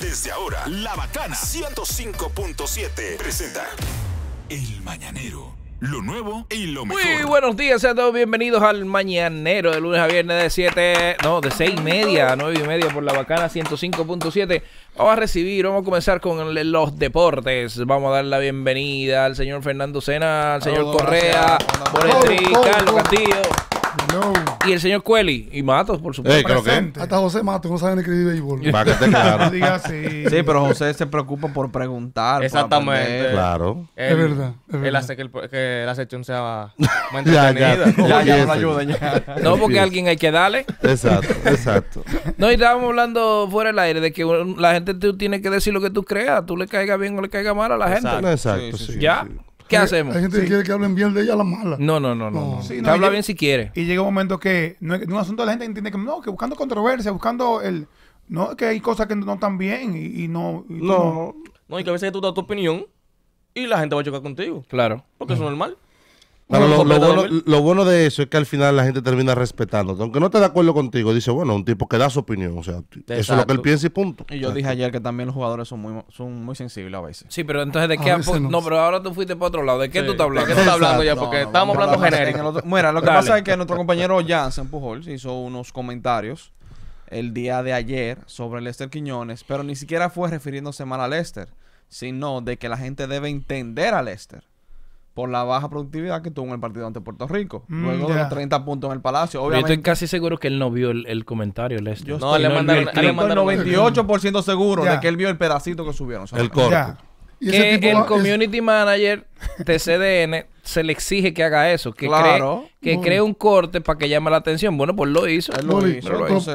Desde ahora, La Bacana 105.7 presenta El Mañanero. Lo nuevo y lo mejor. Muy buenos días, sean todos bienvenidos al Mañanero de lunes a viernes de 7, no, de 6 y media a 9 y media por la bacana 105.7. Vamos a recibir, vamos a comenzar con los deportes. Vamos a dar la bienvenida al señor Fernando Sena, al señor Correa, Enrique, Carlos Castillo. Y el señor Cueli y Matos, por supuesto. Eh, Hasta José Matos no sabe ni escribir béisbol. Para que claro. sí. pero José se preocupa por preguntar. Exactamente. claro. es, verdad, Él hace que, el, que la sección sea más ya, ya, ya, ya, no ayuda, No, porque alguien hay que darle. Exacto, exacto. No, y estábamos hablando fuera del aire de que la gente tú tienes que decir lo que tú creas. Tú le caiga bien o le caiga mal a la gente. Exacto, Sí, ya. Sí. ¿Qué hacemos? Hay gente que quiere que hablen bien de ella la mala. malas. No, no, no, no. habla bien si quiere. Y llega un momento que no, un asunto de la gente entiende que no, que buscando controversia, buscando el no, que hay cosas que no están bien y, no. Y no. no. y que a veces tú das tu opinión y la gente va a chocar contigo. Claro. Porque eso es normal lo, bueno, de eso es que al final la gente termina respetándote. Aunque no esté de acuerdo contigo, dice, bueno, un tipo que da su opinión. O sea, eso es lo que él piensa y punto. Y yo dije ayer que también los jugadores son muy, son muy sensibles a veces. Sí, pero entonces, ¿de qué? No. no. pero ahora tú fuiste para otro lado. ¿De qué tú estás hablando? qué estás hablando ya? Porque estamos hablando genérico. Mira, lo que pasa es que nuestro compañero Jansen Pujols hizo unos comentarios el día de ayer sobre Lester Quiñones, pero ni siquiera fue refiriéndose mal a Lester, sino de que la gente debe entender a Lester por la baja productividad que tuvo en el partido ante Puerto Rico. Mm, luego de los 30 puntos en el Palacio. Obviamente, Yo estoy casi seguro que él no vio el, comentario, no, le no, mandaron, el, 98% seguro de que él vio el pedacito que subieron. El corte que el community manager de CDN se le exige que haga eso, que, claro. cree, que cree un corte para que llame la atención. Bueno, pues lo hizo.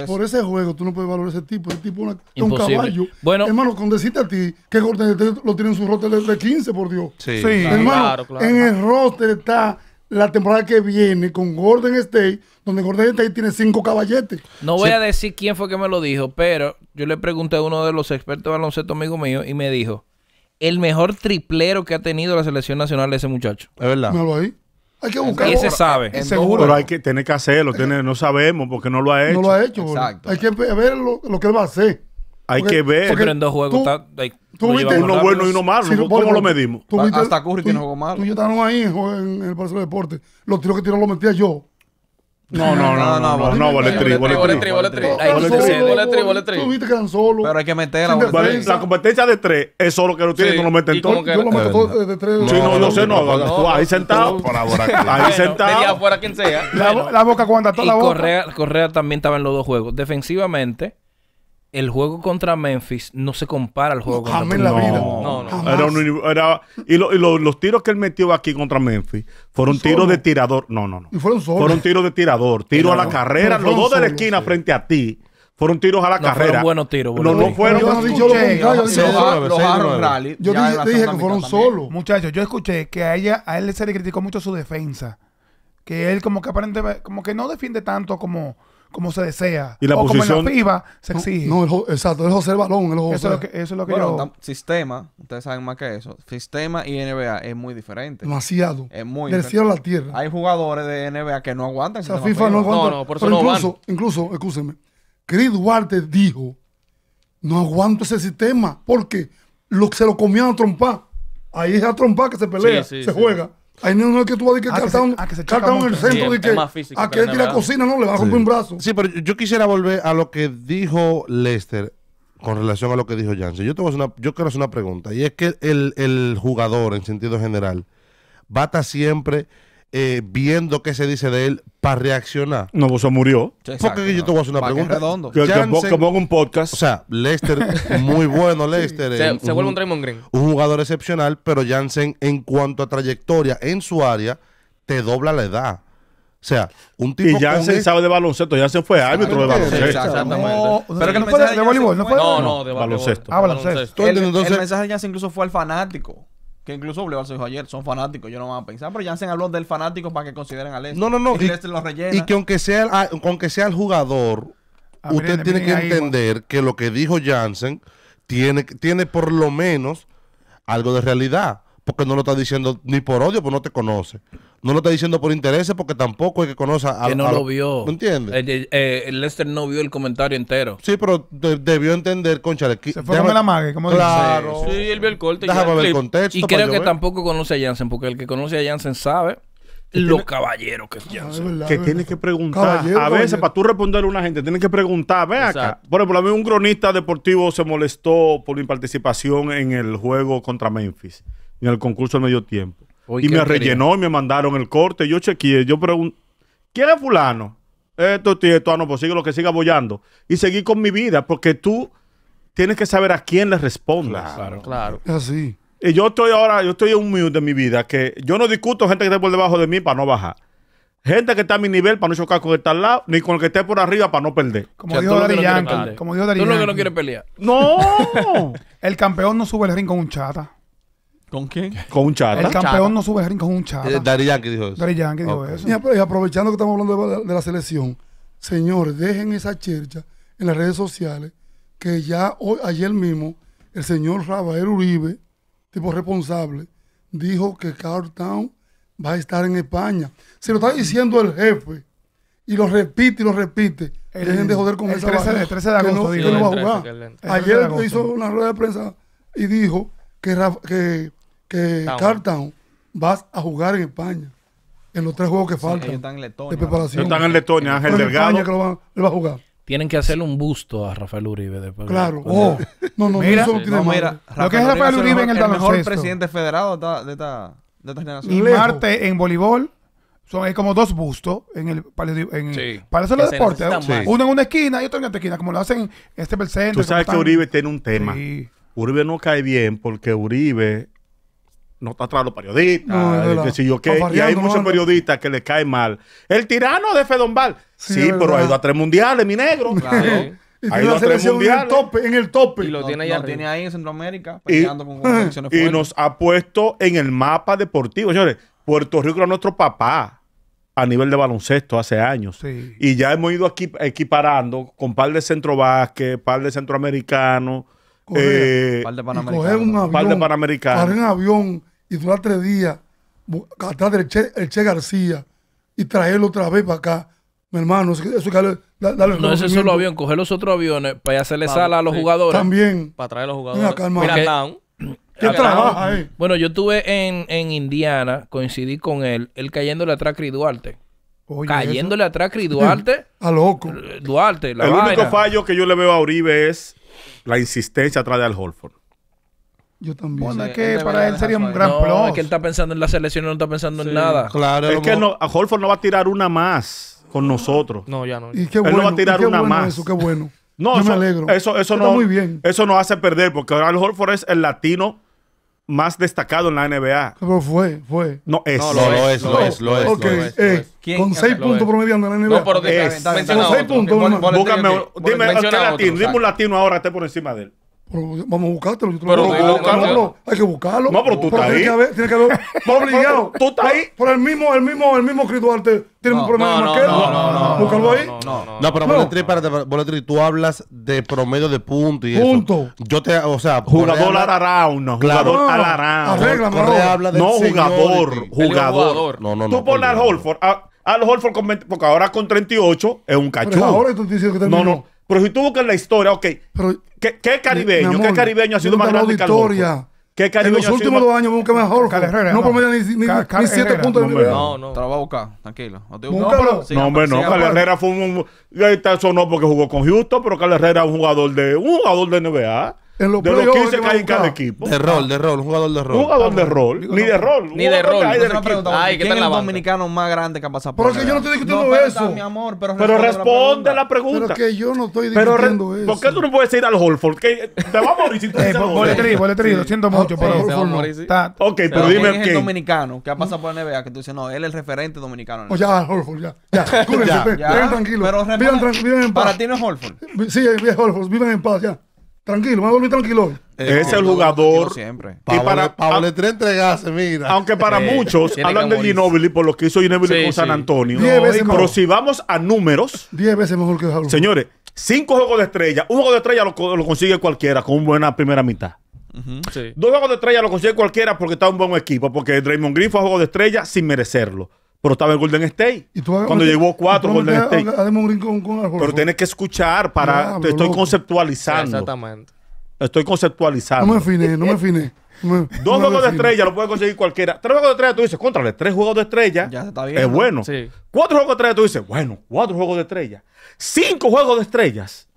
Por ese juego tú no puedes valorar ese tipo. Ese tipo es un caballo. Bueno, hermano, cuando deciste a ti que corte lo tiene en su roster de 15, por Dios. Sí, hermano, en el roster está la temporada que viene con Gordon State, donde Gordon State tiene cinco caballetes. No voy a decir quién fue que me lo dijo, pero yo le pregunté a uno de los expertos de baloncesto, amigo mío, y me dijo, el mejor triplero que ha tenido la selección nacional de ese muchacho. Es verdad. No lo hay. que buscarlo. Ese sabe. seguro. Pero hay que tener que hacerlo. Tiene, no sabemos porque no lo ha hecho. No lo ha hecho. Exacto. Hay que ver lo, que él va a hacer. Hay que ver. tú, viste, uno bueno y uno malo. ¿Cómo lo medimos? Tú Hasta Curry tiene juego malo. Tú y yo estábamos ahí en, el de Deportes Los tiros que tiró los metía yo. No, no, no, no, no, no, boletri, boletri, boletri. Boletri, boletri. Tú viste que eran solos. Pero hay que meterla. La competencia de tres es solo que lo tienes, tú lo metes todo. Yo lo meto eh, todo de tres. Sí, no, yo sé, no. Ahí sentado. Ahí sentado. afuera quien sea. La boca cuando toda la boca. Correa también estaba en los dos juegos. Defensivamente el juego contra Memphis no se compara al juego contra en la vida. No, no, no. Era un, era, y, los tiros que él metió aquí contra Memphis fueron tiros de tirador. No, no, no. Y fueron solos. Fueron tiros de tirador. Tiro a la carrera. Los dos de la esquina frente a ti. Fueron tiros a la carrera. Fueron buenos tiros. no, no fueron. Yo, Yo dije que fueron solos. Muchachos, yo escuché que a, ella, a él se le criticó mucho su defensa. Que él como que aparentemente, como que no defiende tanto como como se desea. Y la o Como en la FIBA se exige. No, el, exacto, el José Balón. El José. Eso, es lo que, eso es lo que bueno, yo. sistema, ustedes saben más que eso. Sistema y NBA es muy diferente. Demasiado. Es muy Del cielo la tierra. Hay jugadores de NBA que no aguantan. O sea, FIFA no aguanta. No, no, por eso Pero incluso, incluso, escúcheme. Chris Duarte dijo: No aguanto ese sistema porque lo, se lo comían a trompar. Ahí es a trompar que se pelea, se juega. Hay no es que tú vas a que ah, ah, cartón, en el centro que físico, a tira la cocina, no, le va a romper un brazo. Sí, pero yo quisiera volver a lo que dijo Lester con relación a lo que dijo Jansen. Yo, yo quiero hacer una pregunta, y es que el, el jugador, en sentido general, bata siempre eh, viendo qué se dice de él para reaccionar. No, vos pues, murió. Porque yo te voy a hacer una pregunta. Que, que ponga un podcast. O sea, Lester, muy bueno Lester. se, eh, vuelve un Draymond Green. Un jugador excepcional, pero Jansen en cuanto a trayectoria en su área, te dobla la edad. O sea, un tipo. Y Jansen sabe de baloncesto, Jansen fue árbitro de baloncesto. pero que no puede, de voleibol, no puede. No, de baloncesto. Ah, baloncesto. El, el, mensaje de Jansen incluso fue al fanático que incluso se dijo ayer, son fanáticos, yo no van a pensar. Pero janssen habló del fanático para que consideren a Lester. No, no, no. Y, que aunque sea, ah, aunque sea el jugador, ah, usted tiene que entender que lo que dijo Jansen tiene, tiene por lo menos algo de realidad. Porque no lo está diciendo ni por odio, pues no te conoce. No lo está diciendo por interés porque tampoco es que conozca a Que no lo vio. ¿Me entiendes? Eh, eh, eh, Lester no vio el comentario entero. Sí, pero debió entender, concha, Se fue déjame, la mague, Claro. Sí, él vio el corte. Déjame ver el contexto. Y creo que tampoco conoce a Janssen, porque el que conoce a Jansen sabe los caballeros que Jansen. que tiene que preguntar. a veces, para tú responderle a una gente, tienes que preguntar. Ve acá. Por ejemplo, a mí un cronista deportivo se molestó por mi participación en el juego contra Memphis, en el concurso de medio tiempo y me rellenó y me mandaron el corte. Yo chequeé, yo pregunté, ¿quién es fulano? Esto, esto, ah, no, pues sigue lo que siga apoyando. Y seguí con mi vida, porque tú tienes que saber a quién le respondas. Claro, claro. Es así. Y yo estoy ahora, yo estoy en un de mi vida, que yo no discuto gente que esté por debajo de mí para no bajar. Gente que está a mi nivel para no chocar con el que está al lado, ni con el que esté por arriba para no perder. Como dijo Dari no Como dijo Tú lo que no quiere pelear. ¡No! el campeón no sube el ring con un chata. ¿Con quién? Con un chata. El campeón no sube ring con un chata. Dari que eh, dijo eso. Dari Yankee dijo eso. Y, aprovechando que estamos hablando de, la selección, señores, dejen esa chercha en las redes sociales que ya hoy, ayer mismo el señor Rafael Uribe, tipo responsable, dijo que Carl Town va a estar en España. Se lo está diciendo el jefe y lo repite y lo repite. Dejen de joder con el esa 13, el 13 de agosto. va a jugar. Ayer hizo una rueda de prensa y dijo que que Town. Cartown vas a jugar en España. En los tres juegos que faltan. están en Letonia. están en Letonia, Ángel Delgado. que lo va, a jugar. Tienen que hacerle un busto a Rafael Uribe después. Claro. Oh, no, no, mira, no, no mira, Lo que es Rafael Uribe, en el, el mejor presidente federado de esta, de generación. Y Marte en voleibol son es como dos bustos en el en los Deportes. Uno en una esquina y otro en otra esquina, como lo hacen este percento. Tú sabes que Uribe tiene un tema. Uribe no cae bien porque Uribe no está atrás de los periodistas, que si yo qué. Y hay muchos periodistas que le cae mal. El tirano de Fedombal. Sí, sí pero ha ido a tres mundiales, mi negro. Claro. Y ido a tres mundiales en el tope, Y lo tiene, ahí tiene, ahí en Centroamérica, peleando y, con, Y nos ha puesto en el mapa deportivo. Señores, Puerto Rico era nuestro papá a nivel de baloncesto hace años. Y ya hemos ido aquí equiparando con par de centro básquet, par de centroamericanos, eh, par de panamericanos. Un par de panamericanos. Par en avión y durar tres días atrás del che, el che García y traerlo otra vez para acá. Mi hermano, eso, dale, No es solo avión, coger los otros aviones para hacerle sala a los jugadores. También. Para traer a los jugadores. Mira, Mira ¿Qué ahí? Bueno, yo estuve en, Indiana, coincidí con él, él cayéndole atrás a Duarte. cayéndole atrás a Cris Duarte. a loco. Duarte, El único fallo que yo le veo a Uribe es la insistencia atrás de Al Holford. Yo también. Bueno, es que para él sería un gran plus. Es que él está pensando en la selección y no está pensando en nada. Claro. Es que no, a Holford no va a tirar una más con nosotros. No, ya no. Y él no va a tirar una más. Eso, qué bueno. No, eso, me alegro. Eso, eso no, muy bien. eso no hace perder, porque Al Holford es el latino más destacado en la NBA. Pero fue, fue. No es. No, lo, es, lo, es, lo es, lo eh, con ah, seis puntos promediando en la NBA. No, pero Con seis puntos. Búscame, dime, ¿qué latino? Dime un latino ahora esté por encima de él vamos a buscártelo. Yo te lo pero no, hay que buscarlo. No, pero tú estás ahí. Tienes que haber, tiene que haber obligado. tú estás ahí. Por el mismo, el mismo, el mismo Cris Duarte tiene un problema no, él. No, no, Búscalo ahí. No, pero Boletri, espérate, Boletri, tú hablas de promedio de punto y punto. eso. Yo te, o sea, jugador al no, jugador al around. Arréglame. No, jugador, jugador. No, no, no. Tú pones al Holford, al Holford con porque ahora con 38 es un cachorro. Ahora tú dices que No, no. Pero si tú buscas la historia, ok. ¿qué, caribeño? ¿Qué caribeño ha sido más grande que el ¿Qué caribeño En los últimos dos años busca mejor. Herrera, no, promedio ni, ni, siete puntos de No, no. trabajo acá tranquilo. No, no, pero, no hombre, no. Cal Herrera fue un. Eso no porque jugó con Justo pero Cal Herrera es un jugador de, un jugador de NBA en los de los que, hay en cada equipo. De rol, de rol, un jugador de rol. Un jugador de rol, ni de rol. Ni de rol. Ay, ¿quién es el dominicano más grande que ha pasado por Pero yo no estoy discutiendo eso. Pero responde la pregunta. Pero que yo no estoy discutiendo eso. ¿Por qué tú no puedes ir al Holford? Que te va a morir si tú eh, dices Boletri, pues, lo siento ah, mucho, pero Ok, pero dime quién. es dominicano que ha pasado por la NBA que tú dices, no, él es el referente dominicano. O ya, Holford, ya. Ya, tranquilo. Viven tranquilos. Para ti no es Holford. Sí, es Holford. viven en paz, ya. Tranquilo, a volver tranquilo. Eh, es, es el jugador. Siempre. Y para Pablo entregarse, mira. Aunque para muchos hablan de Ginobili por lo que hizo Ginobili con San Antonio. pero si vamos a números. Diez veces mejor que Señores, cinco juegos de estrella. Un juego de estrella lo, consigue cualquiera con una buena primera mitad. Dos juegos de estrella lo consigue cualquiera porque está un buen equipo. Porque Draymond Green fue a juego de estrella sin merecerlo pero estaba el Golden State. cuando llegó cuatro Golden State. pero tienes que escuchar para. te estoy conceptualizando. Exactamente. Estoy conceptualizando. No me finé, no me finé. Dos juegos de estrella lo puede conseguir cualquiera. Tres juegos de estrella tú dices, contrale, tres juegos de estrella ya está bien, es bueno. Cuatro juegos de estrella tú dices, bueno, cuatro juegos de estrella. Cinco juegos de estrellas.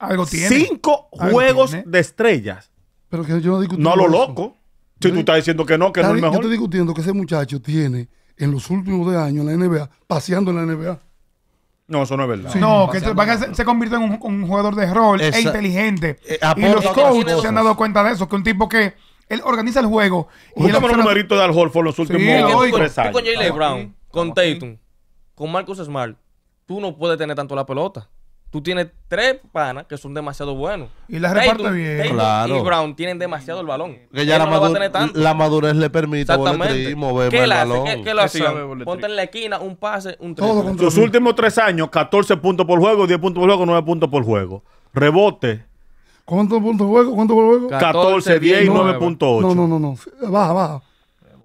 Algo tiene. Cinco juegos de estrellas. Pero que yo no discuto. No a lo loco. Si tú estás diciendo que no, que no es mejor. Yo estoy discutiendo que ese muchacho tiene en los últimos de años en la NBA, paseando en la NBA. No, eso no es verdad. no, que se, se, en un, jugador de rol e inteligente. Eh, y los coaches se han dado cuenta de eso, que un tipo que él organiza el juego. Y el los numeritos de Al Horford los últimos sí, tres años. con Jalen Brown, con Tatum, con Marcus Smart, tú no puedes tener tanto la pelota tú tienes tres panas que son demasiado buenos. Y las reparte bien. claro. Y Brown tienen demasiado el balón. la, la, madurez le permite Exactamente. mover el balón. ¿Qué, qué lo hacían? Ponte en la esquina, un pase, un Todo Los últimos tres años, 14 puntos por juego, 10 puntos por juego, 9 puntos por juego. Rebote. ¿Cuántos puntos por juego? ¿Cuántos por juego? 14, 10 y 9.8. No, no, no, no. Baja, baja.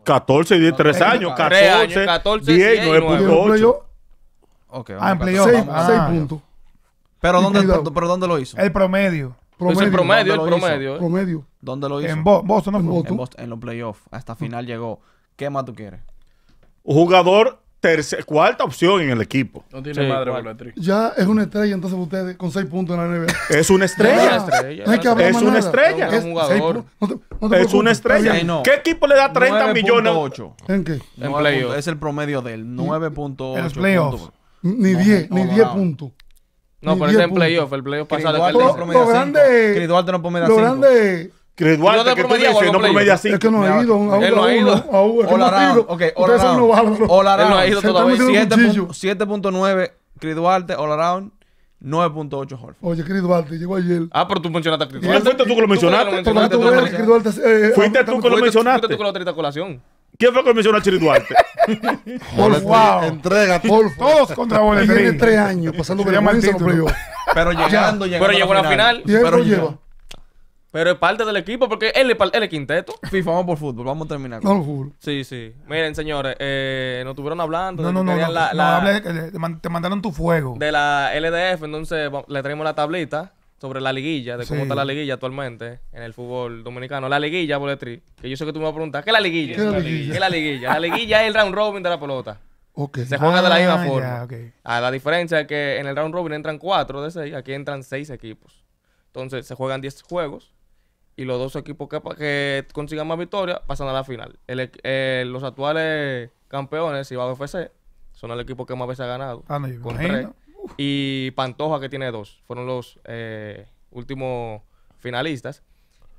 14 10, 3 años. 14, 10 y 9.8. Okay, ah, en playoff, 6 puntos. Pero ¿dónde, lo hizo? El promedio. Pues promedio. el promedio, el eh. promedio. ¿Dónde lo hizo? En Boston, En, los playoffs. Hasta final llegó. ¿Qué más tú quieres? Un jugador tercera cuarta opción en el equipo. No tiene madre Ya es una estrella, entonces ustedes con seis puntos en la NBA. Es una estrella. es una estrella. Es un jugador. es una estrella. ¿Qué equipo le da 30 millones? 8. ¿En qué? En playoffs. Es el promedio del 9.8. En playoffs. Ni 10, ni 10 puntos. No, pero ese en playoff, el playoff pasado. Lo grande. Cris Duarte no promedia 5. Lo grande. Cris Duarte, que tú dices, no promedia 5. Es que no ha ido. Él no ha ido. Hola, around. Él no ha ido todavía. 7.9 Cris Duarte, Hola, Raúl. 9.8 Horford. Oye, Cris Duarte llegó ayer. Ah, pero tú mencionaste a Cris Duarte. Fuiste tú que lo mencionaste. Fuiste tú que lo mencionaste. Fuiste tú que lo trajiste a colación. ¿Quién fue que mencionó a Chiri Duarte? Por wow. Entrega, por Todos contra Bolivia. Tiene tres años pasando por el título. Pero llegando, llegando. Pero llegó a la final. Pero lleva. Pero es parte del equipo porque él es, quinteto. FIFA, vamos por fútbol, vamos a terminar. No, fútbol. Sí, sí. Miren, señores, eh, nos estuvieron hablando. No, no, no. la, te mandaron tu fuego. De la LDF, entonces le traemos la tablita sobre la liguilla, de cómo está la liguilla actualmente en el fútbol dominicano. La liguilla, Boletri, que yo sé que tú me vas a preguntar, ¿qué es la liguilla? ¿Qué es la liguilla? la liguilla? es el round robin de la pelota. Se juega de la ah, misma forma. A ah, la diferencia es que en el round robin entran cuatro de seis, aquí entran seis equipos. Entonces se juegan 10 juegos y los dos equipos que, consigan más victorias pasan a la final. Eh, los actuales campeones, a FC, son el equipo que más veces ha ganado. Ah, no, con tres y Pantoja, que tiene dos. Fueron los eh, últimos finalistas.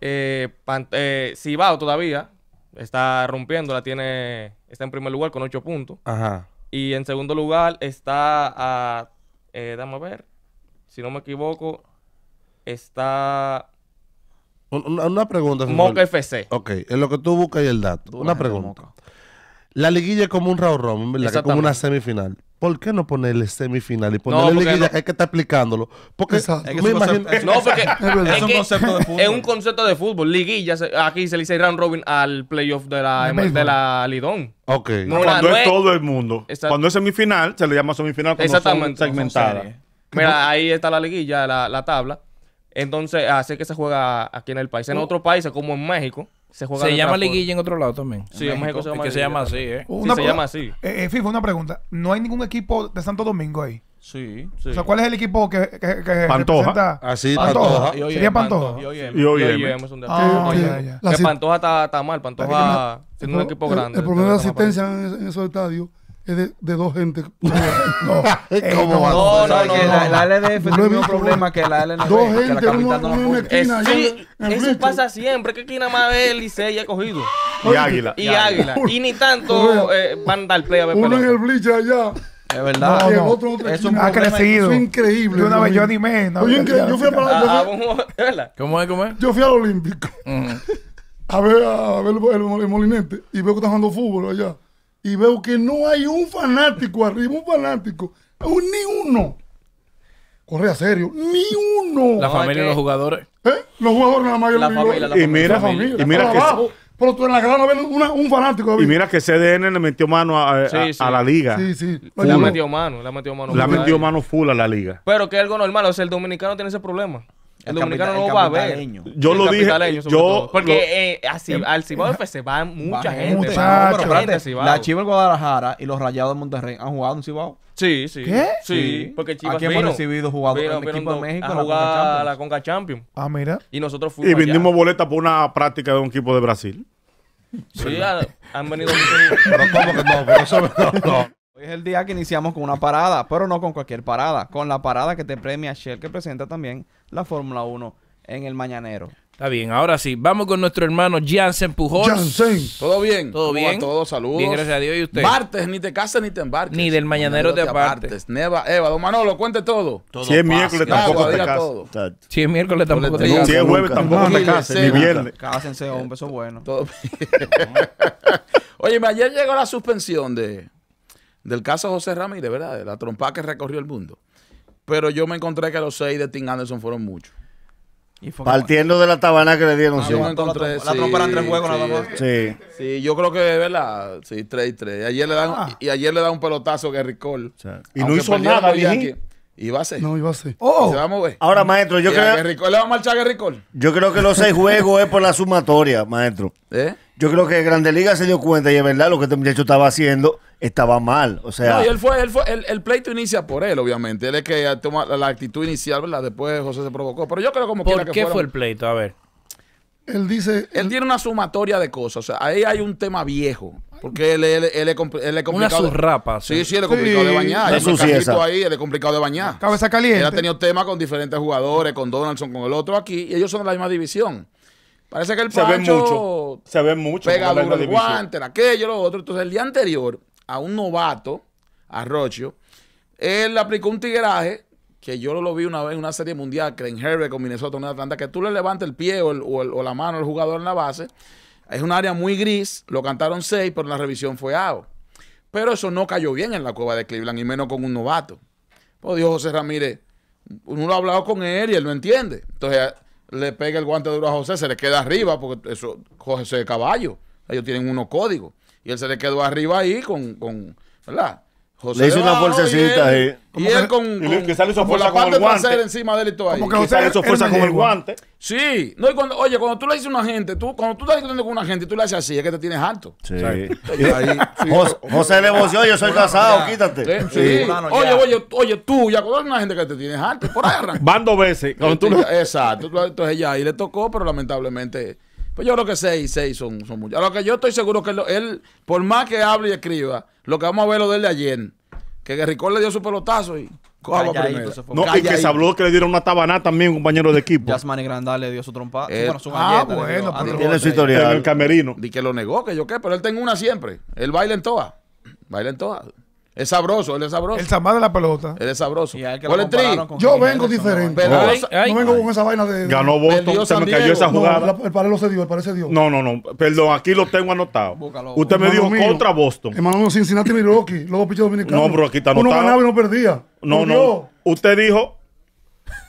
Eh, eh, Cibao todavía está rompiendo, la tiene, está en primer lugar con ocho puntos. Y en segundo lugar está a, eh, dame a ver, si no me equivoco, está... Una, pregunta. Moca FC. Ok, es lo que tú buscas y el dato. Una pregunta. La liguilla es como un round robin, como una semifinal. ¿por qué no ponerle semifinal y ponerle liguilla? que está explicándolo. Porque es un concepto de fútbol. Es un concepto de fútbol. Liguilla, aquí se le dice round robin al playoff de la, de, la Lidón. Ok. Ah, cuando es, todo el mundo. Cuando es semifinal, se le llama semifinal cuando Exactamente, segmentada. Mira, ahí está la liguilla, la, tabla. Entonces, hace que se juega aquí en el país. En uh. otros países, como en México, se, llama liguilla en otro lado también. Sí, en México, se llama, se llama así, ¿eh? se llama así. Eh, eh, FIFA, una pregunta. ¿No hay ningún equipo de Santo Domingo ahí? Sí, sí. O sea, ¿cuál es el equipo que, que, Pantoja. Representa? Así, ah, Pantoja. Pantoja. Sería Pantoja. Y OIM. es un ah, que Pantoja está, está mal. Pantoja tiene un equipo grande. El problema de asistencia en esos estadios es de, dos gente. No, es eh, no, no, no, la, LDF tiene el problema que la LDF Dos gente, que la no esquina. Es, eso pasa siempre. ¿Qué esquina más es Licey ha cogido? Y Águila. Y Águila. Y ni tanto eh, van a dar play a ver Uno en el bleach allá. Es verdad. Eso ha crecido. Es increíble. Yo una vez yo animé. yo, fui a para, ah, ah, ¿Cómo es? ¿Cómo es? Yo fui al Olímpico. A ver, a ver el, el, molinete. Y veo que están jugando fútbol allá y veo que no hay un fanático arriba, un fanático, ni uno. Corre a serio, ni uno. La familia de los jugadores. ¿Eh? Los jugadores la mayoría. La familia, la y mira, familia. Y mira que pero tú en la grana ves un fanático. Y mira que CDN le metió mano a, la liga. Sí, sí. Le ha metió mano, Le metió mano. La metió mano full a la liga. Pero que es algo normal, o sea, el dominicano tiene ese problema. El, dominicano no lo va a ver. Yo lo dije. Yo Porque eh, así, em- al Cibao se va mucha gente. Mucha gente la Chiva de Guadalajara y los Rayados de Monterrey han jugado en Cibao. Sí, sí. ¿Qué? Sí, porque Chivas Aquí hemos recibido jugadores del equipo de México a la Conca Champions. Ah, mira. Y nosotros fuimos Y vendimos boletas por una práctica de un equipo de Brasil. Sí, han venido muchos. Pero ¿cómo que no? Pero eso no. Hoy es el día que iniciamos con una parada, pero no con cualquier parada, con la parada que te premia Shell, que presenta también la Fórmula 1 en el Mañanero. Está bien, ahora sí, vamos con nuestro hermano Jansen Pujol. Jansen. ¿Todo bien? ¿Todo bien? todos Saludos. Bien, gracias a Dios. ¿Y usted? Martes, ni te casas ni te embarques. Ni del mañanero te apartes. Neva, Eva, don Manolo, cuente todo. Todo Si es miércoles tampoco te casas. Si es miércoles tampoco te casas. Si es jueves tampoco te casas, ni viernes. Cásense, hombre, eso es bueno. Todo- Oye, ayer llegó la suspensión de, del caso José Ramírez, ¿verdad? De la trompa que recorrió el mundo. Pero yo me encontré que los seis de Tim Anderson fueron muchos. Partiendo de la tabana que le dieron, ah, sí. la, trompa era nada Sí. Sí, yo creo que, ¿verdad? Sí, tres y tres. Y ayer le dan, ah. y ayer le dan un pelotazo que Gary y no hizo nada, bien ¿Y ser. No, y ser. Oh. Se va a mover. Ahora, maestro, yo creo. que... le va a marchar a Yo creo que los seis juegos es por la sumatoria, maestro. ¿Eh? Yo creo que Grande Liga se dio cuenta y es verdad lo que este muchacho estaba haciendo estaba mal. O sea. No, y él fue, él fue, el, pleito inicia por él, obviamente. Él es que toma la, actitud inicial, ¿verdad? Después José se provocó. Pero yo creo como ¿Por que. ¿Por qué fue el pleito? A ver. Él dice. él tiene una sumatoria de cosas. O sea, ahí hay un tema viejo. Porque él, él, él, él es complicado. Una Sí, sí, él es complicado de bañar. es ahí, él es complicado de bañar. Cabeza caliente. Él ha tenido temas con diferentes jugadores, con Donaldson, con el otro aquí, y ellos son de la misma división. Parece que el se ve mucho. Se ve mucho. Pega duro el guante, aquello, lo otro. Entonces, el día anterior, a un novato, a Rocho, él aplicó un tigueraje que yo lo vi una vez en una serie mundial, que en Herbert con Minnesota, una Atlanta, que tú le levantas el pie o, o la mano al jugador en la base es un área muy gris, lo cantaron seis, pero la revisión fue dos. Pero eso no cayó bien en la cueva de Cleveland, y menos con un novato. Por pues Dios José Ramírez, uno lo ha hablado con él y él no entiende. Entonces le pega el guante duro a José, se le queda arriba, porque eso, José de caballo. Ellos tienen unos códigos. Y él se le quedó arriba ahí con, con ¿verdad? José le hizo una fuerza ahí. Y él con, que sale fuerza con, la parte el trasera encima de él y todo ahí. Porque sale fuerza con el guante. Sí. No, y cuando, oye, cuando tú le dices a una gente, tú, cuando tú estás discutiendo con una gente y tú le haces así, es que te tienes alto. Sí. José, José le yo soy casado, quítate. Sí. oye, oye, oye, tú, ya con una gente que te tienes alto. Por ahí arranca. Van dos veces. tú este, Exacto. Entonces ella ahí le tocó, pero lamentablemente pues yo creo que seis, seis son, son muchos. A lo que yo estoy seguro que él, por más que hable y escriba, lo que vamos a ver lo de él de ayer, que Ricón le dio su pelotazo y coja primero. No, y que se habló que le dieron una tabaná también, un compañero de equipo. Yasmani Grandal le dio su trompa. Eh, bueno, su ah, bueno, pero tiene su historial. En el camerino. Y que lo negó, que yo qué, pero él tengo una siempre. Él baila en todas. Baila en todas. Es sabroso, él es sabroso. El samba de la pelota. Él es sabroso. Yo vengo diferente. no vengo con esa vaina de. Ganó Boston, Perdió se cayó esa jugada. el palo se dio, el parece se dio. No, no, no. Perdón, aquí lo tengo anotado. Usted me dijo contra Boston. Hermano no Cincinnati y Milwaukee, los dos pichos dominicanos. No, bro, aquí está Uno anotado. ganaba y no perdía. No, no. Usted dijo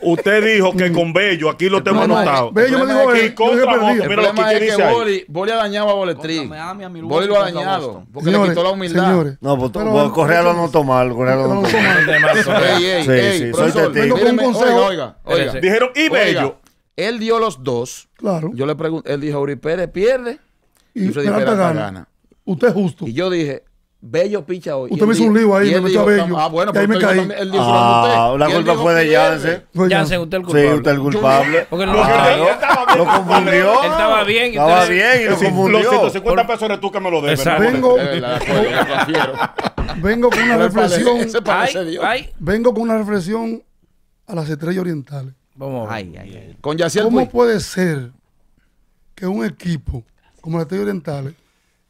Usted dijo que con Bello, aquí lo tengo anotado. Bello me dijo que eh, contra Mira lo que dice ahí. Boli ha dañado a Boletri. Boli lo ha dañado. Porque le quitó la humildad. No, pues, pues Correa no no mal. No, no anotó mal. Vengo con un consejo. Oiga, oiga. Dijeron, y Bello. Él dio los dos. Claro. Yo le pregunté, él dijo, Uri Pérez pierde. Y Pérez gana. Usted es justo. Y yo dije, Bello picha hoy. Usted me hizo un libro ahí, me metió Bello. Ah, bueno, pero me caí. ah, la culpa fue de Jansen. Jansen, usted el culpable. Sí, usted el culpable. Porque lo, confundió. Ah, estaba bien. Estaba bien y lo confundió. Los 150 pesos eres tú que me lo debes. Vengo, con una reflexión. Vengo con una reflexión a las estrellas orientales. Vamos ay ay ¿Cómo puede ser que un equipo como las estrellas orientales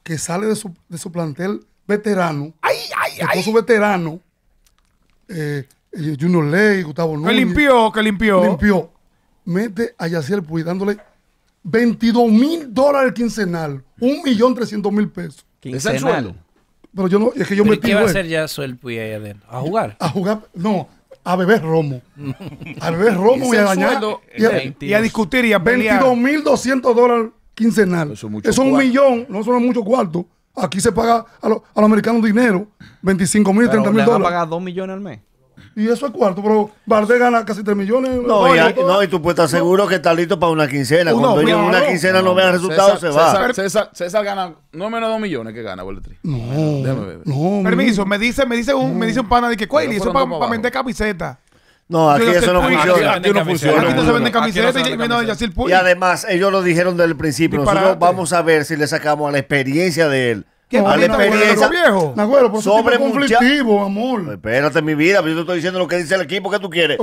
que sale de su, de su plantel veterano. ¡Ay, ay, esposo veterano. Eh, Junior Ley, Gustavo Núñez. Que limpió, que limpió. Limpió. Mete a Yaciel Puy dándole 22 mil dólares quincenal. Un millón trescientos mil pesos. Quincenal. Pero yo no, es que yo me ¿Qué va a hacer ya el Puy ahí adentro? ¿A jugar? A jugar, no, a beber romo. A beber romo y a ganar, Y a, discutir y a pelear. 22 mil doscientos dólares quincenal. Eso, es mucho eso es un millón, no son muchos cuartos. Aquí se paga a, a los americanos dinero, 25 mil, 30 mil dólares. pagar 2 millones al mes. Y eso es cuarto, pero Valdés gana casi 3 millones. No, y, no y tú puedes estar seguro que está listo para una quincena. Cuando ellos en una quincena no, no vean resultados, se va. César, César, César, gana no menos de 2 millones que gana Boletri. No, Déjame ver. Permiso, me dice, me dice un, me dice un pana de que, Cueli, eso es para, para vender camisetas. No, aquí eso no funciona. Aquí, no funciona. Aquí se venden camisetas y menos Yacir Puig. Y además, ellos lo dijeron desde el principio. Nosotros vamos a ver si le sacamos a la experiencia de él. ¿Qué a la experiencia. Viejo. por conflictivo, amor. Pues espérate, mi vida, yo te estoy diciendo lo que dice el equipo que tú quieres.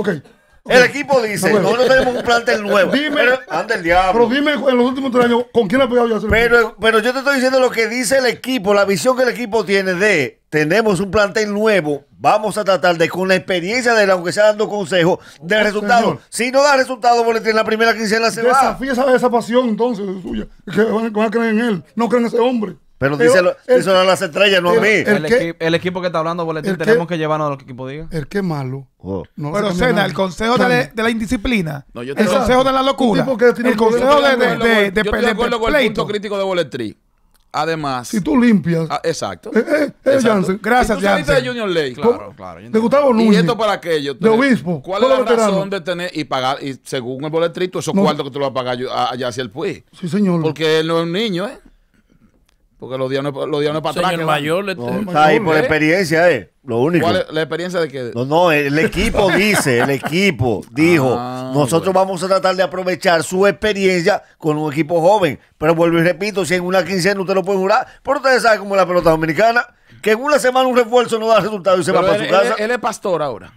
El equipo dice, no, tenemos un plantel nuevo. Dime, pero, el diablo. Pero dime en los últimos tres años, ¿con quién ha pegado hacer. Pero, pero yo te estoy diciendo lo que dice el equipo, la visión que el equipo tiene de tenemos un plantel nuevo, vamos a tratar de con la experiencia de él, aunque sea dando consejos, de resultados. Si no da resultados, boletín en la primera quincena la semana. va. Esa, esa pasión entonces suya, que van, a creer en él, no creen en ese hombre. Pero, dice eso el, díselo las estrellas, no a mí. El, equipo que está hablando, boletín, tenemos que, llevarnos a lo que el equipo diga. El que malo. Oh. Pero Cena, el consejo de la, indisciplina, el consejo de la locura, el consejo de, de, el de, de, de, de, de, de, Además. Si tú limpias. Ah, exacto. Eh, eh, eh Gracias, Janssen. de Junior Ley. Claro, claro. De Gustavo Núñez. ¿Y esto para aquello? De obispo. ¿Cuál es la razón de tener y pagar, y según el boletrito, esos no. cuartos que te lo va a pagar allá hacia el Puy? Sí, señor. Porque él no es un niño, ¿eh? Porque los días no, es para atrás. el mayor, le, este ahí por ¿eh? experiencia, eh. Lo único. la experiencia de que No, no, el equipo dice, el equipo dijo, ah, nosotros vamos a tratar de aprovechar su experiencia con un equipo joven. Pero vuelvo y repito, si en una quincena usted lo puede jurar, pero ustedes saben cómo es la pelota dominicana, que en una semana un refuerzo no da resultado y se va para su casa. él es pastor ahora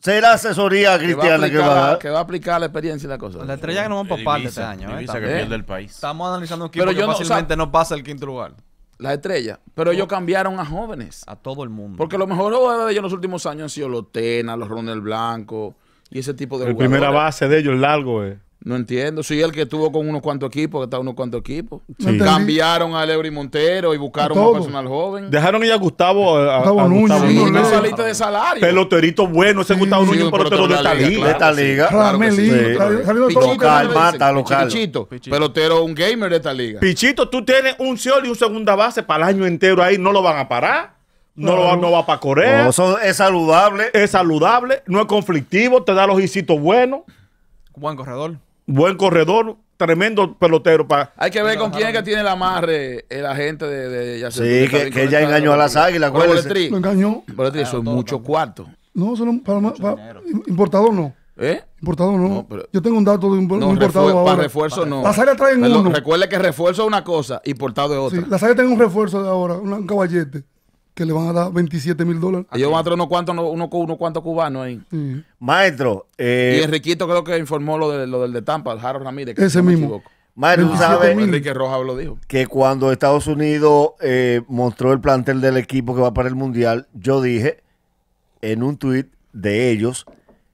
será asesoría cristiana que va, a aplicar, que va a, aplicar la experiencia y la cosa. La estrella que no van por parte este año. Eh, que pierde el país. Estamos analizando un equipo Pero que yo fácilmente no, pasa el quinto lugar. La estrella. Pero ellos cambiaron a jóvenes. A todo el mundo. Porque los mejores de ellos en los últimos años han sido los Tena, los Ronald Blanco y ese tipo de el jugadores. La primera base de ellos, el largo, eh. No entiendo. Soy el que estuvo con unos cuantos equipos, que está unos cuantos equipos. Cambiaron a Lebri Montero y buscaron a un personal joven. Dejaron ya a Gustavo. A, Gustavo, de salario. Peloterito bueno, ese Gustavo Gustavo un pelotero de esta liga. De esta liga. Claro, Local, mata, local. Pichito, pelotero, un gamer de esta liga. Pichito, tú tienes un sol y un segunda base para el año entero ahí, no lo van a parar. No, va, para Corea. eso es saludable. Es saludable, no es conflictivo, te da los hicitos buenos. Buen corredor buen corredor, tremendo pelotero. pa Hay que ver con quién es que tiene el amarre el agente de, de Sí, que, ella engañó a las águilas. Lo engañó. pero eso es mucho cuarto. No, eso no, para, no. ¿Eh? Importado no. no yo tengo un dato de un, no, importado ahora. Para refuerzo no. Las águilas traen uno. Recuerde que refuerzo es una cosa, importado es otra. Sí, las tiene un refuerzo de ahora, un, caballete que le van a dar 27 mil dólares. Ellos van a traer unos cuantos uno, uno cubanos ahí. Maestro. Eh, y Enriquito creo que informó lo, de, lo del de Tampa, el Harold Ramírez. ese mismo. Maestro, ¿tú sabes? Rojas lo dijo. Que cuando Estados Unidos eh, mostró el plantel del equipo que va para el Mundial, yo dije en un tuit de ellos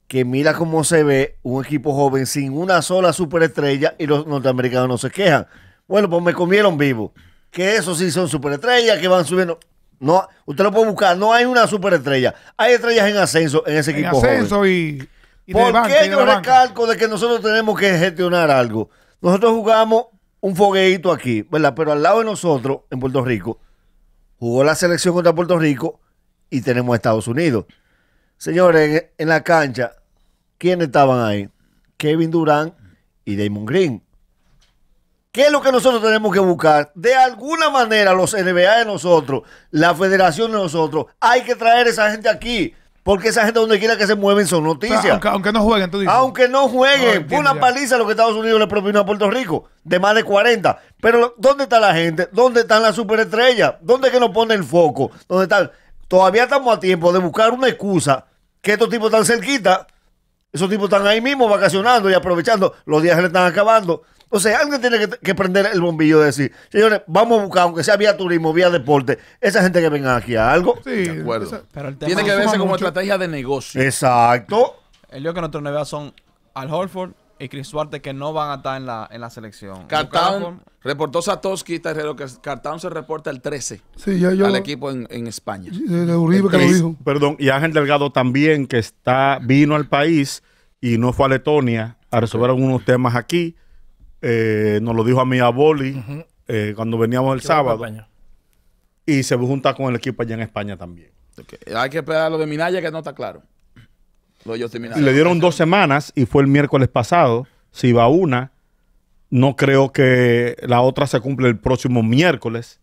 que mira cómo se ve un equipo joven sin una sola superestrella y los norteamericanos no se quejan. Bueno, pues me comieron vivo. Que eso sí son superestrellas que van subiendo. No, usted lo puede buscar. No hay una superestrella. Hay estrellas en ascenso en ese equipo. ascenso y. ¿Por qué yo recalco de que nosotros tenemos que gestionar algo? Nosotros jugamos un fogueito aquí, ¿verdad? Pero al lado de nosotros, en Puerto Rico, jugó la selección contra Puerto Rico y tenemos a Estados Unidos. Señores, en, la cancha, ¿quiénes estaban ahí? Kevin Durant y Damon Green. ¿Qué es lo que nosotros tenemos que buscar? De alguna manera, los NBA de nosotros, la federación de nosotros, hay que traer esa gente aquí. Porque esa gente donde quiera que se mueven son noticias. aunque, no jueguen, tú dices. Aunque no jueguen. una paliza lo que Estados Unidos le propinó a Puerto Rico. De más de 40. Pero ¿dónde está la gente? ¿Dónde están las superestrellas? ¿Dónde que nos pone el foco? ¿Dónde están? Todavía estamos a tiempo de buscar una excusa. Que estos tipos están cerquita. Esos tipos están ahí mismo vacacionando y aprovechando. Los días se le están acabando. O sea, alguien tiene que, prender el bombillo de decir, señores, vamos a buscar, aunque sea vía turismo, vía deporte, esa gente que venga aquí a algo. de acuerdo. tiene que verse como estrategia de negocio. Exacto. El lío que nosotros nos son Al Holford y Chris Suarte que no van a estar en la, en la selección. Cartán reportó Satoshi Terrero este que Cartán se reporta el 13 sí, al equipo en, en España. De Uribe que lo dijo. Perdón, y Ángel Delgado también que está vino al país y no fue a Letonia a resolver algunos temas aquí eh, nos lo dijo a mí a Boli eh, cuando veníamos el sábado. Y se junta con el equipo allá en España también. Hay que esperar lo de Minaya que no está claro. Lo Le dieron dos semanas y fue el miércoles pasado. Si va una, no creo que la otra se cumple el próximo miércoles.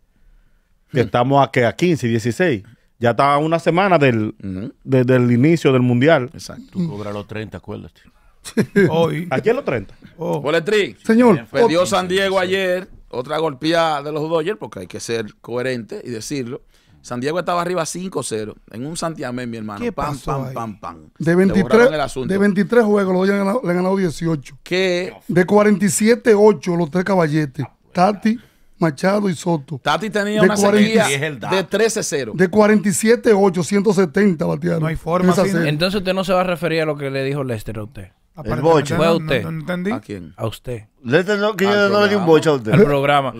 Que estamos a, que a 15, 16. Ya está una semana Desde el inicio del mundial. Exacto. Tú cobras los 30, acuérdate. Hoy. Aquí en los 30. Oh. Señor. Perdió San Diego ayer. Otra golpeada de los Dodgers, porque hay que ser coherente y decirlo. San Diego estaba arriba 5-0 en un Santiamén mi hermano. ¿Qué pam, pam, ahí? De 23, de 23 juegos, los Dodgers le han ganado 18. ¿Qué? De 47-8, los tres caballetes. Tati. Machado y Soto. Tati tenía una 40, de 13-0. De 47-8, 170 batearon. No hay forma. Entonces usted no se va a referir a lo que le dijo Lester a usted. El boche. Fue a usted. ¿A quién? A usted. Le que yo no le di un bocho a usted. al programa.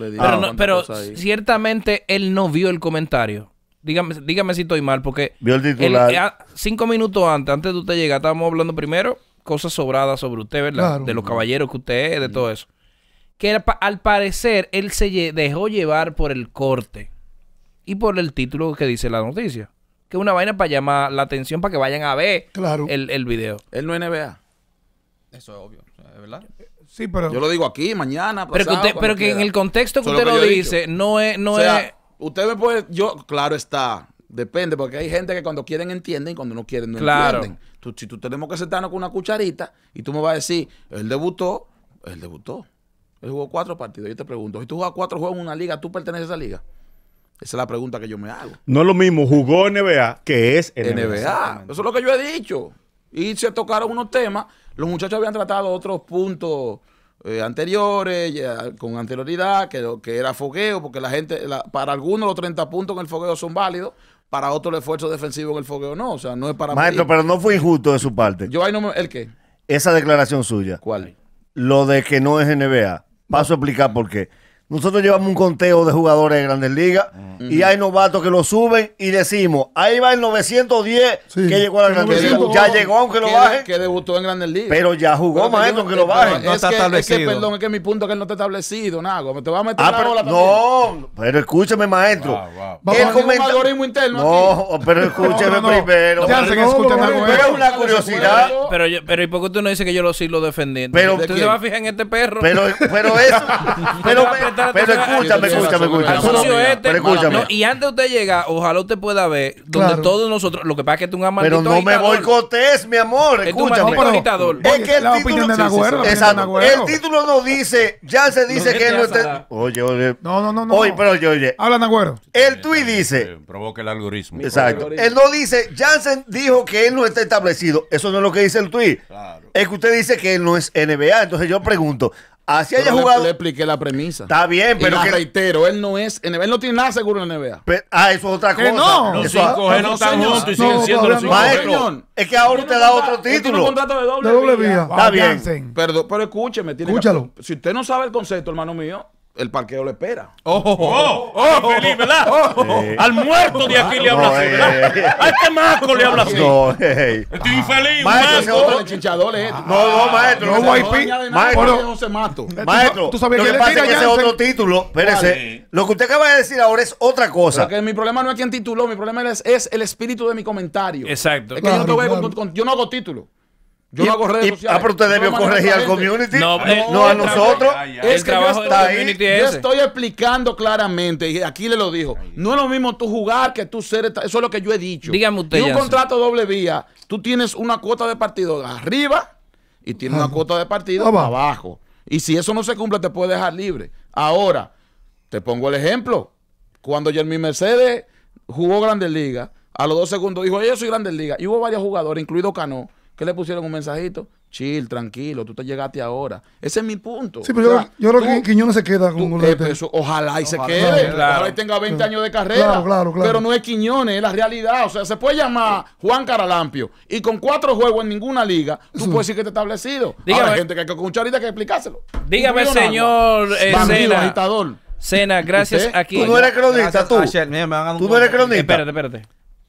pero ah, ciertamente él no vio el comentario. Dígame, dígame si estoy mal, porque Vio el titular. Eh, ah, cinco minutos antes, antes de usted llegar, estábamos hablando primero cosas sobradas sobre usted, ¿verdad? De los caballeros que usted es, de todo eso. Que al parecer él se dejó llevar por el corte y por el título que dice la noticia. Que es una vaina para llamar la atención, para que vayan a ver el, el video. Él no es NBA. Eso es obvio, ¿verdad? Eh, eh, sí, pero. Yo lo digo aquí, mañana. pero que, en el contexto que usted lo, dice, no es. No es... Usted me puede. Yo, claro está. Depende, porque hay gente que cuando quieren entienden y cuando no quieren no entienden. si tú tenemos que sentarnos con una cucharita y tú me vas a decir, él debutó, él debutó. Él jugó cuatro partidos. Yo te pregunto, si tú jugas cuatro juegos en una liga, ¿tú perteneces a esa liga? Esa es la pregunta que yo me hago. No es lo mismo, jugó NBA que es NBA. NBA. Eso es lo que yo he dicho. Y se tocaron unos temas. Los muchachos habían tratado otros puntos eh, anteriores, con anterioridad, que, que era fogueo, porque la gente, para algunos los 30 puntos en el fogueo son válidos, para otros el esfuerzo defensivo en el fogueo no. O sea, no es para. Maestro, pero no fue injusto de su parte. Yo ahí no me, ¿El qué? Esa declaración suya. ¿Cuál? Lo de que no es NBA. Paso a explicar por qué. Nosotros llevamos un conteo de jugadores de Grandes Ligas y hay novatos que lo suben y decimos, ahí va el 910 que llegó a la Grandes Ligas. Ya llegó aunque lo baje. Que debutó en Grandes Ligas. Pero ya jugó maestro aunque lo baje. No, está establecido. Es que, perdón, es que mi punto es que no está establecido, Nago. Me te voy a meter ah, pero, la No, pero escúcheme, maestro. Wow, wow. El mayorismo interno No, oh, pero escúcheme primero. Pero es ¿eh? una curiosidad. Pero, pero ¿y por qué tú no dices que yo lo sigo defendiendo Pero tú te vas a fijar en este perro. Pero pero eso. Pero pero escúchame, escúchame, escúchame. y antes de usted llegar, ojalá usted pueda ver donde todos nosotros, lo que pasa es que tú un maldito Pero no me boicotes, mi amor, escúchame. Es, es que el título El título no dice, ya se dice que él no está Oye, oye. No, no, no, Oye, pero oye, oye. Habla Nagüero. El tuit eh, dice, eh, provoca el algoritmo. Exacto. Él no dice, Jansen dijo que él no está establecido. Eso no es lo que dice el tuit. Es que usted dice que él no es NBA, entonces yo pregunto, Así haya jugado. Le, expliqué la premisa. Está bien, pero. Y que... reitero, él no es. Él no tiene nada seguro en la NBA. ah, eso es otra eh, cosa. no. no, 5 no y siguen siendo los es que ahora usted da otro título. un contrato de doble, vía. Está bien. Perdón, pero escúcheme. Escúchalo. Si usted no sabe el concepto, hermano mío, el parqueo le espera. Oh, ¡Oh! ¡Oh! oh, oh, oh ¡Feliz, verdad! Al muerto de aquí le habla así, ¿verdad? A este maco le habla así. No, Estoy infeliz, maestro. Este. Ah, maestro, No, no, maestro. No, hay fin. Maestro. se mato. Maestro, ¿tú sabes lo que, pasa es que ese otro título. Espérese. Lo que usted acaba de decir ahora es otra cosa. Porque mi problema no es quien tituló, mi problema es, es el espíritu de mi comentario. Exacto. Es que yo, no hago título. Yo no hago Ah, pero usted debió corregir al community. No, a nosotros. trabajo yo, está estoy explicando claramente, y aquí le lo dijo. No es lo mismo tú jugar que tú ser. Eso es lo que yo he dicho. Dígame usted. Y un contrato doble vía, tú tienes una cuota de partido arriba y tienes una ah, cuota de partido ah, abajo. Y si eso no se cumple, te puede dejar libre. Ahora, te pongo el ejemplo. Cuando Jeremy Mercedes jugó Grandes Ligas, a los dos segundos dijo, yo soy Grandes Ligas. Y hubo varios jugadores, incluido Cano ¿Qué le pusieron un mensajito? Chill, tranquilo, tú te llegaste ahora. Ese es mi punto. Sí, pero yo, yo, creo que Quiñones se queda con un eh, pues, Ojalá y se quede. Claro, Ojalá y tenga 20 años de carrera. Pero no es Quiñones, es la realidad. O sea, se puede llamar Juan Caralampio y con cuatro juegos en ninguna liga, tú puedes decir que está establecido. Dígame, hay gente que hay que que explicárselo. Dígame, señor eh, Sena Cena, gracias aquí. Tú no eres cronista, tú. tú no eres cronista. Espérate, espérate.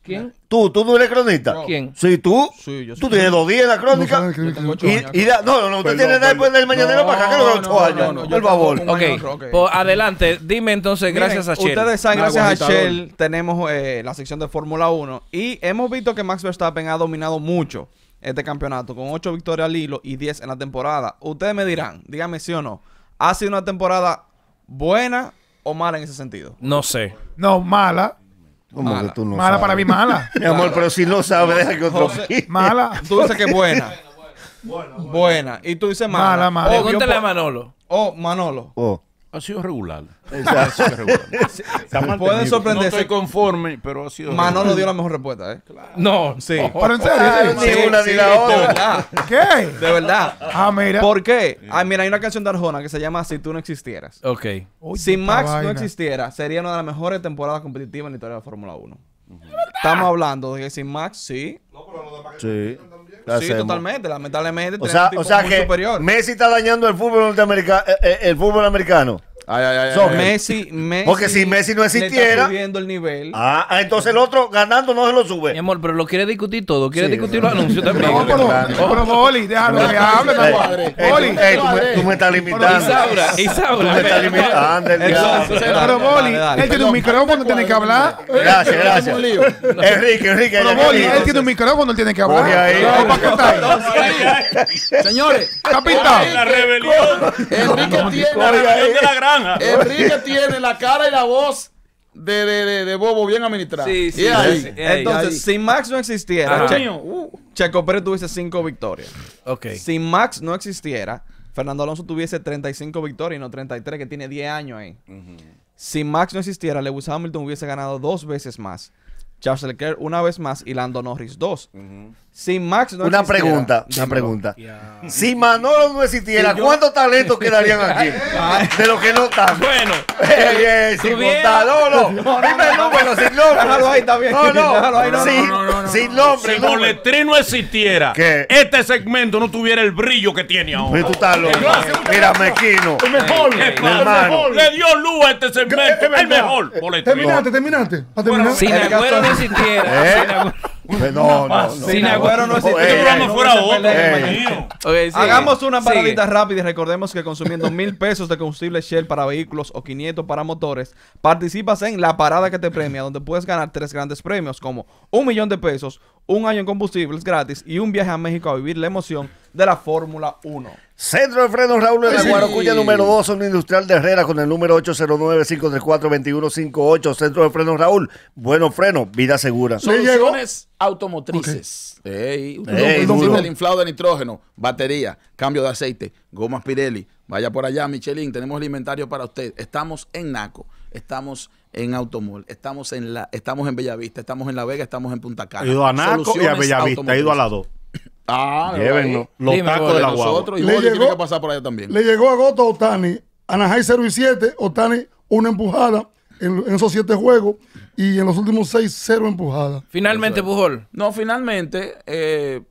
¿Quién? ¿Tú? ¿Tú no eres cronista? ¿Quién? Sí, tú. Sí, yo Tú tienes dos días en la crónica. No, Y, no, no, no, usted tiene nada después del mañanero para acá que no, ocho años. no, no, yo Ok, eh. pues, adelante, dime entonces, gracias a Shell. Ustedes saben, gracias a Shell tenemos eh, la sección de Fórmula 1 y hemos visto que Max Verstappen ha dominado mucho este campeonato con ocho victorias al hilo y diez en la temporada. Ustedes me dirán, dígame sí o no, ¿ha sido una temporada buena o mala en ese sentido? No sé. No, mala mala. para mí, mala. Mi amor, pero si no sabe, deja que otro Mala. Tú dices que buena. Buena, buena. buena. Y tú dices mala. Mala, mala. Pregúntale a Manolo. Oh, Manolo. Oh. Ha sido regular. Ha sido regular. Pueden sorprenderse. No estoy conforme, pero ha sido. Manolo dio la mejor respuesta, ¿eh? Claro. No, sí. Oh, en serio. Sí, ni ¿Qué? De verdad. Ah, mira. ¿Por qué? Ah, mira, hay una canción de Arjona que se llama Si tú no existieras. Ok. si Max no existiera, sería una de las mejores temporadas competitivas en la historia de la Fórmula 1. Estamos hablando de que si Max, sí. No, pero no da para sí sí, totalmente. Lamentablemente, o sea, que Messi está dañando el fútbol norteamericano, eh, eh, el fútbol americano. Ay, ay, ay, Messi, Messi, Porque si Messi no existiera. subiendo el nivel. Ah, ah, entonces el otro ganando no se lo sube. Mi amor, pero lo quiere discutir todo. Quiere discutir los anuncios también. No, pero, Boli déjalo que hable, eh, tú, me estás limitando. Isaura, Isaura. Tú me estás limitando. Pero Oli, él tiene un micrófono, tiene que hablar. Gracias, gracias. Enrique, Enrique. Pero Oli, él tiene un micrófono, tiene que hablar. Señores, capitán. La rebelión. Enrique tiene la rebelión Enrique tiene la cara y la voz de, Bobo bien administrado Sí, Entonces, si Max no existiera, Chaco uh. Checo Pérez tuviese 5 victorias. Si Max no existiera, Fernando Alonso tuviese 35 victorias y no 33, que tiene 10 años ahí. Si Max no existiera, Lewis Hamilton hubiese ganado dos veces más. Charles Leclerc una vez más y Lando Norris dos. sin Max no Una pregunta, una pregunta. Si Manolo no existiera, ¿cuántos talentos quedarían aquí? de los que no están. Bueno. eh, eh si Dime el número, sin nombre. No, Sin nombre. Si Boletri no existiera, este segmento no tuviera el brillo que tiene ahora. Mira, me Mira, El mejor. Le dio luz a este segmento. Este el mejor. terminate. terminaste. acuerdo. noite inteira. É? Assim, né? Pues no, no, Sin Agüero no existe. Este fuera Hagamos una paradita rápida y recordemos que consumiendo mil pesos de combustible Shell para vehículos o 500 para motores, participas en la parada que te premia, donde puedes ganar tres grandes premios como un millón de pesos, un año en combustibles gratis y un viaje a México a vivir la emoción de la Fórmula 1. Centro de frenos Raúl de la número 2, Zona Industrial de Herrera con el número 809-534-2158. Centro de frenos Raúl, Bueno freno, vida segura. Soluciones automotrices. El inflado de nitrógeno, batería, cambio de aceite, gomas Pirelli. Vaya por allá, Michelin, tenemos el inventario para usted. Estamos en Naco, estamos en Automol, estamos en la, estamos en Bellavista, estamos en La Vega, estamos en Punta Cana. He ido a Naco y a Bellavista, he ido a las dos. Ah, Llévenlo, los tacos de nosotros, le llegó, que pasar por también. Le llegó a Goto Otani, Anahai 07, y Otani una empujada, en, esos siete juegos y en los últimos seis, cero empujadas. Finalmente, Bujol No, finalmente, eh,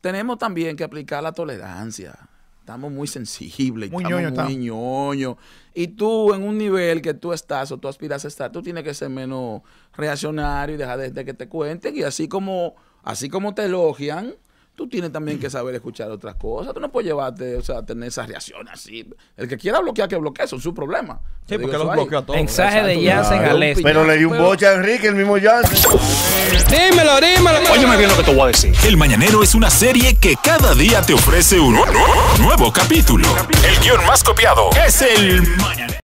tenemos también que aplicar la tolerancia. Estamos muy sensibles, muy estamos muy ñoño. Y tú, en un nivel que tú estás o tú aspiras a estar, tú tienes que ser menos reaccionario y dejar de, de que te cuenten. Y así como, así como te elogian, tú tienes también que saber escuchar otras cosas. Tú no puedes llevarte, o sea, tener esas reacciones así. El que quiera bloquear, que bloquee, eso es su problema. Sí, porque los bloqueó todos. Mensaje de Jansen Gales. Pero, pero le dio un boche a Enrique, el mismo Jansen. Dímelo, dímelo. Óyeme bien lo que te voy a decir. El Mañanero es una serie que cada día te ofrece un nuevo capítulo. El guión más copiado es el Mañanero.